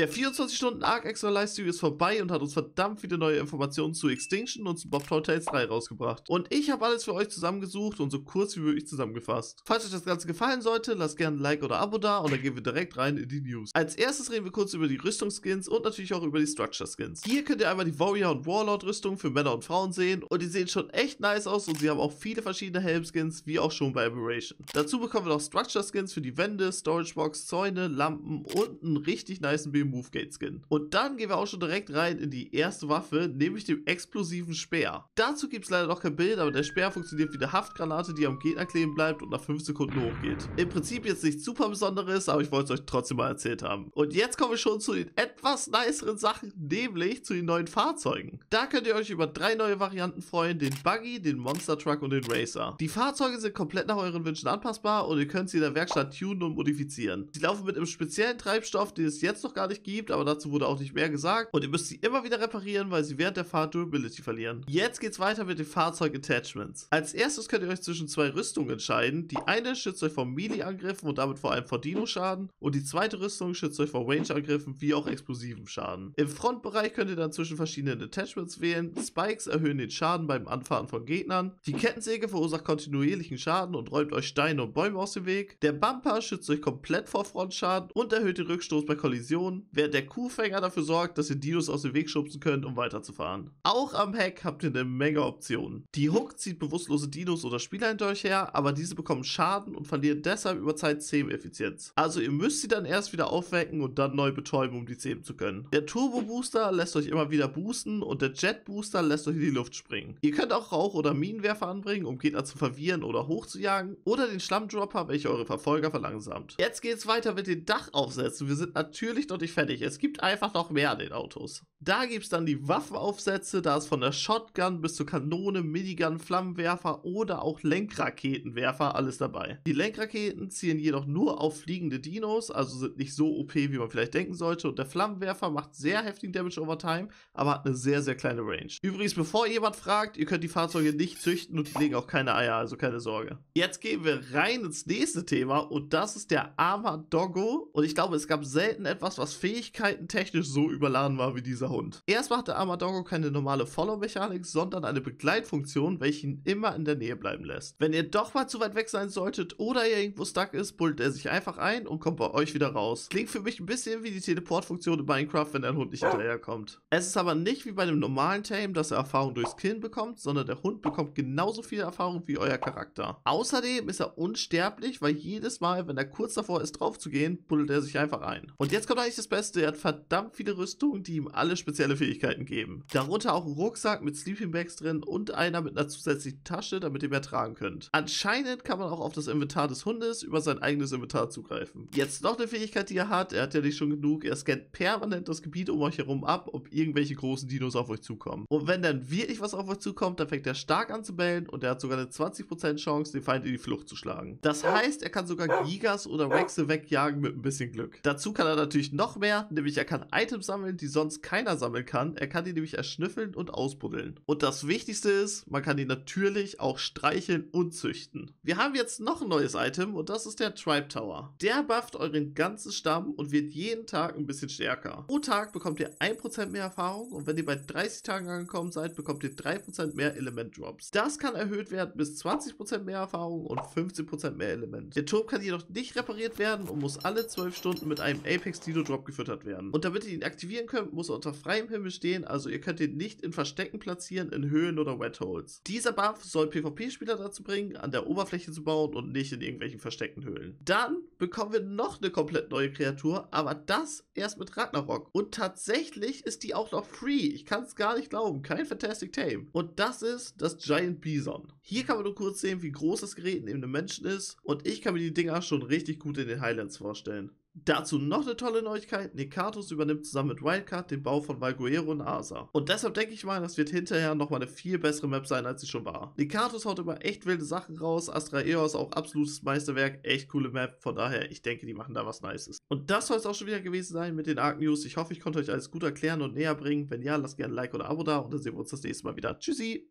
Der 24-Stunden-Arc extra Livestream ist vorbei und hat uns verdammt viele neue Informationen zu Extinction und zu Bob Tales 3 rausgebracht. Und ich habe alles für euch zusammengesucht und so kurz wie möglich zusammengefasst. Falls euch das Ganze gefallen sollte, lasst gerne ein Like oder Abo da und dann gehen wir direkt rein in die News. Als erstes reden wir kurz über die Rüstungsskins und natürlich auch über die Structure Skins. Hier könnt ihr einmal die Warrior und Warlord Rüstung für Männer und Frauen sehen und die sehen schon echt nice aus und sie haben auch viele verschiedene Helmskins, wie auch schon bei Aberration. Dazu bekommen wir noch Structure Skins für die Wände, Storage Box, Zäune, Lampen und einen richtig niceen BMU Movegate-Skin. Und dann gehen wir auch schon direkt rein in die erste Waffe, nämlich dem explosiven Speer. Dazu gibt es leider noch kein Bild, aber der Speer funktioniert wie eine Haftgranate, die am Gegner kleben bleibt und nach 5 Sekunden hochgeht. Im Prinzip jetzt nichts super Besonderes, aber ich wollte es euch trotzdem mal erzählt haben. Und jetzt kommen wir schon zu den etwas niceren Sachen, nämlich zu den neuen Fahrzeugen. Da könnt ihr euch über drei neue Varianten freuen, den Buggy, den Monster Truck und den Racer. Die Fahrzeuge sind komplett nach euren Wünschen anpassbar und ihr könnt sie in der Werkstatt tunen und modifizieren. Sie laufen mit einem speziellen Treibstoff, den es jetzt noch gar nicht euch gibt, aber dazu wurde auch nicht mehr gesagt. Und ihr müsst sie immer wieder reparieren, weil sie während der Fahrt Durability verlieren. Jetzt geht's weiter mit den Fahrzeug-Attachments. Als erstes könnt ihr euch zwischen zwei Rüstungen entscheiden. Die eine schützt euch vor Melee-Angriffen und damit vor allem vor Dino-Schaden. Und die zweite Rüstung schützt euch vor Range-Angriffen wie auch explosiven Schaden. Im Frontbereich könnt ihr dann zwischen verschiedenen Attachments wählen. Spikes erhöhen den Schaden beim Anfahren von Gegnern. Die Kettensäge verursacht kontinuierlichen Schaden und räumt euch Steine und Bäume aus dem Weg. Der Bumper schützt euch komplett vor Frontschaden und erhöht den Rückstoß bei Kollisionen während der Kuhfänger dafür sorgt, dass ihr Dinos aus dem Weg schubsen könnt, um weiterzufahren. Auch am Heck habt ihr eine Menge Optionen. Die Hook zieht bewusstlose Dinos oder Spieler hinter euch her, aber diese bekommen Schaden und verlieren deshalb über Zeit Zähmeffizienz. Also ihr müsst sie dann erst wieder aufwecken und dann neu betäuben, um die zähmen zu können. Der Turbo Booster lässt euch immer wieder boosten und der Jet Booster lässt euch in die Luft springen. Ihr könnt auch Rauch- oder Minenwerfer anbringen, um Gegner zu verwirren oder hochzujagen oder den Schlammdropper, welcher eure Verfolger verlangsamt. Jetzt geht's weiter mit den Dachaufsätzen. Wir sind natürlich noch nicht nicht fertig. Es gibt einfach noch mehr an den Autos. Da gibt es dann die Waffenaufsätze, da ist von der Shotgun bis zur Kanone, Minigun, Flammenwerfer oder auch Lenkraketenwerfer alles dabei. Die Lenkraketen zielen jedoch nur auf fliegende Dinos, also sind nicht so OP, wie man vielleicht denken sollte. Und der Flammenwerfer macht sehr heftigen Damage over time, aber hat eine sehr, sehr kleine Range. Übrigens, bevor jemand fragt, ihr könnt die Fahrzeuge nicht züchten und die legen auch keine Eier, also keine Sorge. Jetzt gehen wir rein ins nächste Thema und das ist der Armadoggo. Und ich glaube, es gab selten etwas, was Fähigkeiten technisch so überladen war wie dieser Hund. Erstmal hatte Armadongo keine normale Follow-Mechanik, sondern eine Begleitfunktion, welche ihn immer in der Nähe bleiben lässt. Wenn ihr doch mal zu weit weg sein solltet oder ihr irgendwo stuck ist, bullt er sich einfach ein und kommt bei euch wieder raus. Klingt für mich ein bisschen wie die Teleportfunktion in Minecraft, wenn ein Hund nicht hinterherkommt. Es ist aber nicht wie bei einem normalen Tame, dass er Erfahrung durchs Killen bekommt, sondern der Hund bekommt genauso viel Erfahrung wie euer Charakter. Außerdem ist er unsterblich, weil jedes Mal, wenn er kurz davor ist, drauf zu gehen, buddelt er sich einfach ein. Und jetzt kommt eigentlich das Beste, er hat verdammt viele Rüstungen, die ihm alle spezielle Fähigkeiten geben. Darunter auch ein Rucksack mit Sleeping Bags drin und einer mit einer zusätzlichen Tasche, damit ihr mehr tragen könnt. Anscheinend kann man auch auf das Inventar des Hundes über sein eigenes Inventar zugreifen. Jetzt noch eine Fähigkeit, die er hat, er hat ja nicht schon genug, er scannt permanent das Gebiet um euch herum ab, ob irgendwelche großen Dinos auf euch zukommen. Und wenn dann wirklich was auf euch zukommt, dann fängt er stark an zu bellen und er hat sogar eine 20% Chance, den Feind in die Flucht zu schlagen. Das heißt, er kann sogar Gigas oder Rexe wegjagen mit ein bisschen Glück. Dazu kann er natürlich noch mehr, nämlich er kann Items sammeln, die sonst keiner sammeln kann. Er kann die nämlich erschnüffeln und ausbuddeln. Und das Wichtigste ist, man kann die natürlich auch streicheln und züchten. Wir haben jetzt noch ein neues Item und das ist der Tribe Tower. Der bufft euren ganzen Stamm und wird jeden Tag ein bisschen stärker. Pro Tag bekommt ihr 1% mehr Erfahrung und wenn ihr bei 30 Tagen angekommen seid, bekommt ihr 3% mehr Element Drops. Das kann erhöht werden bis 20% mehr Erfahrung und 15% mehr Element. Der Turm kann jedoch nicht repariert werden und muss alle 12 Stunden mit einem Apex Dino Drop gefüttert werden. Und damit ihr ihn aktivieren könnt, muss er unter freiem Himmel stehen, also ihr könnt ihn nicht in Verstecken platzieren, in Höhlen oder Wetholes. Dieser Buff soll PvP-Spieler dazu bringen, an der Oberfläche zu bauen und nicht in irgendwelchen versteckten Höhlen. Dann bekommen wir noch eine komplett neue Kreatur, aber das erst mit Ragnarok. Und tatsächlich ist die auch noch free. Ich kann es gar nicht glauben. Kein Fantastic Tame. Und das ist das Giant Bison. Hier kann man nur kurz sehen, wie groß das Gerät neben dem Menschen ist. Und ich kann mir die Dinger schon richtig gut in den Highlands vorstellen. Dazu noch eine tolle Neuigkeit: Nekatus übernimmt zusammen mit Wildcard den Bau von Valguero und Asa. Und deshalb denke ich mal, das wird hinterher nochmal eine viel bessere Map sein, als sie schon war. Nekatus haut immer echt wilde Sachen raus, Astra Eos auch absolutes Meisterwerk, echt coole Map. Von daher, ich denke, die machen da was Nices. Und das soll es auch schon wieder gewesen sein mit den Arc News. Ich hoffe, ich konnte euch alles gut erklären und näher bringen. Wenn ja, lasst gerne ein Like oder ein Abo da und dann sehen wir uns das nächste Mal wieder. Tschüssi!